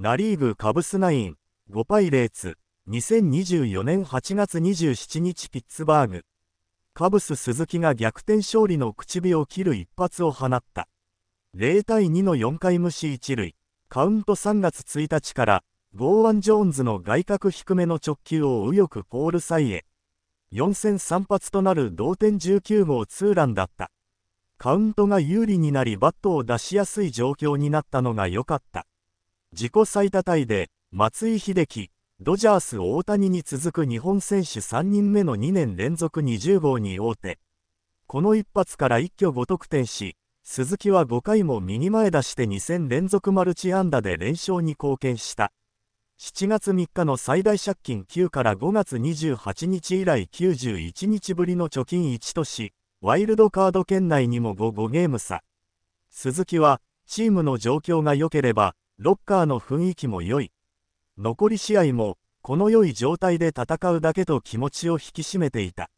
ナ・リーグカブスナイン5パイレーツ2024年8月27日ピッツバーグカブス鈴木が逆転勝利の口火を切る一発を放った0対2の4回無視1塁カウント3月1日からゴーアン・ジョーンズの外角低めの直球を右翼ポールサイへ4戦3発となる同点19号ツーランだったカウントが有利になりバットを出しやすい状況になったのが良かった自己最多タイで、松井秀喜、ドジャース大谷に続く日本選手3人目の2年連続20号に王手。この一発から一挙5得点し、鈴木は5回も右前出して2戦連続マルチ安打で連勝に貢献した。7月3日の最大借金9から5月28日以来91日ぶりの貯金1とし、ワイルドカード圏内にも5、5ゲーム差。鈴木は、チームの状況が良ければ、ロッカーの雰囲気も良い。残り試合も、この良い状態で戦うだけと気持ちを引き締めていた。